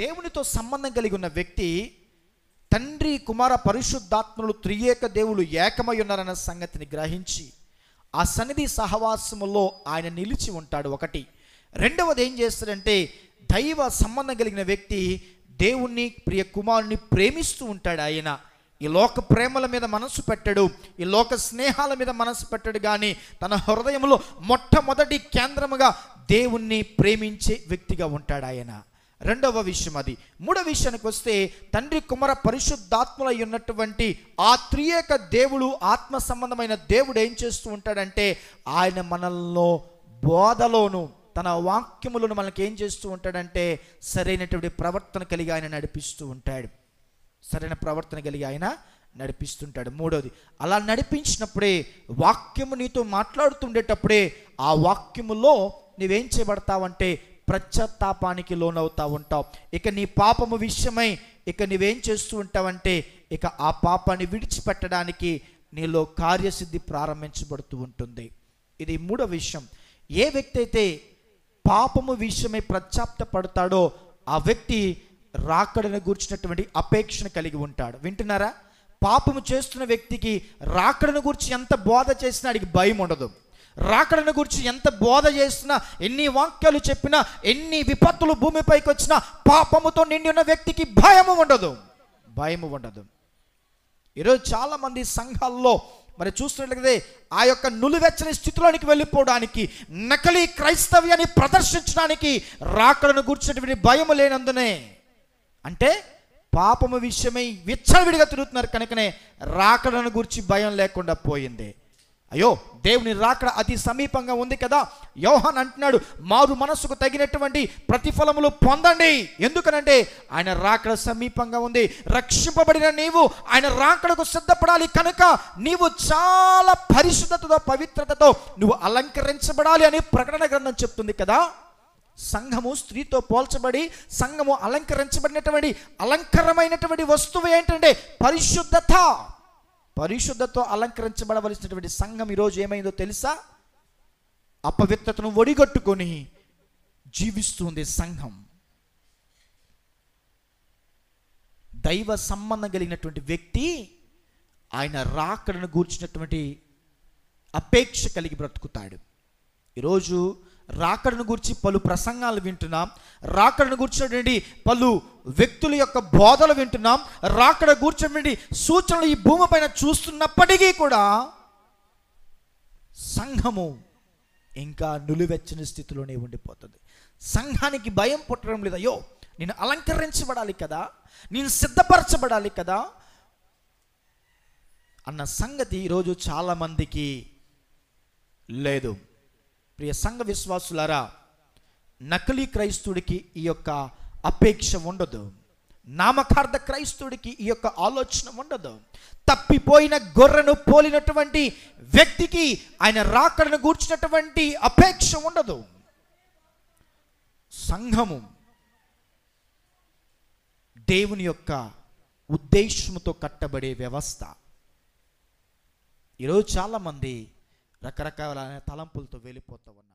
దేవునితో సంబంధం కలిగి ఉన్న వ్యక్తి తండ్రి కుమార పరిశుద్ధాత్మలు త్రియేక దేవులు ఏకమై ఉన్నారన్న సంగతిని గ్రహించి ఆ సన్నిధి సహవాసములో ఆయన నిలిచి ఉంటాడు ఒకటి రెండవది ఏం చేస్తాడంటే దైవ సంబంధం కలిగిన వ్యక్తి దేవుణ్ణి ప్రియ కుమారుని ప్రేమిస్తూ ఉంటాడు ఆయన ఈ లోక ప్రేమల మీద మనసు పెట్టడు ఈ లోక స్నేహాల మీద మనసు పెట్టడు కానీ తన హృదయంలో మొట్టమొదటి కేంద్రముగా దేవుణ్ణి ప్రేమించే వ్యక్తిగా ఉంటాడు ఆయన రెండవ విషయం అది మూడవ విషయానికి వస్తే తండ్రి కుమార పరిశుద్ధాత్మలై ఉన్నటువంటి ఆ త్రియేక దేవుడు ఆత్మ సంబంధమైన దేవుడు ఏం చేస్తూ ఉంటాడంటే ఆయన మనల్లో బోధలోను తన వాక్యములను మనకి ఏం చేస్తూ ఉంటాడంటే సరైనటువంటి ప్రవర్తన కలిగి ఆయన నడిపిస్తూ ఉంటాడు సరైన ప్రవర్తన కలిగి ఆయన నడిపిస్తుంటాడు మూడవది అలా నడిపించినప్పుడే వాక్యము నీతో మాట్లాడుతుండేటప్పుడే ఆ వాక్యములో నువ్వేం చేయబడతావంటే ప్రశ్చత్తాపానికి లోనవుతూ ఉంటావు ఇక నీ పాపము విషయమై ఇక నువ్వేం చేస్తూ ఉంటావంటే ఇక ఆ పాపాన్ని విడిచిపెట్టడానికి నీలో కార్యసిద్ధి ప్రారంభించబడుతూ ఉంటుంది ఇది మూడో విషయం ఏ వ్యక్తి అయితే పాపము విషయమై ప్రత్యాప్త పడతాడో ఆ వ్యక్తి రాకడను గూర్చినటువంటి అపేక్షను కలిగి ఉంటాడు వింటున్నారా పాపము చేస్తున్న వ్యక్తికి రాకడను గురించి ఎంత బోధ చేసినా అడిగి భయం ఉండదు రాకడను గురించి ఎంత బోధ చేసినా ఎన్ని వాక్యాలు చెప్పినా ఎన్ని విపత్తులు భూమిపైకి వచ్చినా పాపముతో నిండి ఉన్న వ్యక్తికి భయము ఉండదు భయము ఉండదు ఈరోజు చాలామంది సంఘాల్లో మరి చూస్తున్నట్లయితే ఆ యొక్క నులివెచ్చని స్థితిలోనికి వెళ్ళిపోవడానికి నకలీ క్రైస్తవ్యాన్ని ప్రదర్శించడానికి రాకడను గుర్చినటువంటి భయం లేనందునే అంటే పాపము విషయమై విచ్చలవిడిగా తిరుగుతున్నారు కనుకనే రాకడను గురించి భయం లేకుండా పోయింది అయ్యో దేవుని రాకడ అతి సమీపంగా ఉంది కదా యోహన్ అంటున్నాడు మారు మనస్సుకు తగినటువంటి ప్రతిఫలములు పొందండి ఎందుకనంటే ఆయన రాకడ సమీపంగా ఉంది రక్షింపబడిన నీవు ఆయన రాకడకు సిద్ధపడాలి కనుక నీవు చాలా పరిశుద్ధతతో పవిత్రతతో నువ్వు అలంకరించబడాలి అని ప్రకటన గ్రంథం చెప్తుంది కదా సంఘము స్త్రీతో పోల్చబడి సంఘము అలంకరించబడినటువంటి అలంకరమైనటువంటి వస్తువు ఏంటంటే పరిశుద్ధత పరిశుద్ధతో అలంకరించబడవలసినటువంటి సంఘం ఈరోజు ఏమైందో తెలుసా అపవిత్రతను ఒడిగట్టుకొని జీవిస్తుంది సంఘం దైవ సంబంధం కలిగినటువంటి వ్యక్తి ఆయన రాకడను గూర్చినటువంటి అపేక్ష కలిగి బ్రతుకుతాడు ఈరోజు రాకడను గురించి పలు ప్రసంగాలు వింటున్నాం రాకడను గూర్చినటువంటి పలు వ్యక్తుల యొక్క బోధలు వింటున్నాం రాకడ కూర్చోబెట్టి సూచనలు ఈ భూమి పైన చూస్తున్నప్పటికీ కూడా సంఘము ఇంకా నులివెచ్చని స్థితిలోనే ఉండిపోతుంది సంఘానికి భయం పుట్టడం లేదు అయ్యో నేను అలంకరించబడాలి కదా నేను సిద్ధపరచబడాలి కదా అన్న సంగతి ఈరోజు చాలామందికి లేదు ప్రియ సంఘ విశ్వాసులారా నకిలీ క్రైస్తుడికి ఈ యొక్క అపేక్ష ఉండదు నామకార్థ క్రైస్తుడికి ఈ యొక్క ఆలోచన ఉండదు తప్పిపోయిన గొర్రెను పోలినటువంటి వ్యక్తికి ఆయన రాకడను గూర్చినటువంటి అపేక్ష ఉండదు సంఘము దేవుని యొక్క ఉద్దేశంతో కట్టబడే వ్యవస్థ ఈరోజు చాలామంది రకరకాల తలంపులతో వెళ్ళిపోతూ ఉన్నారు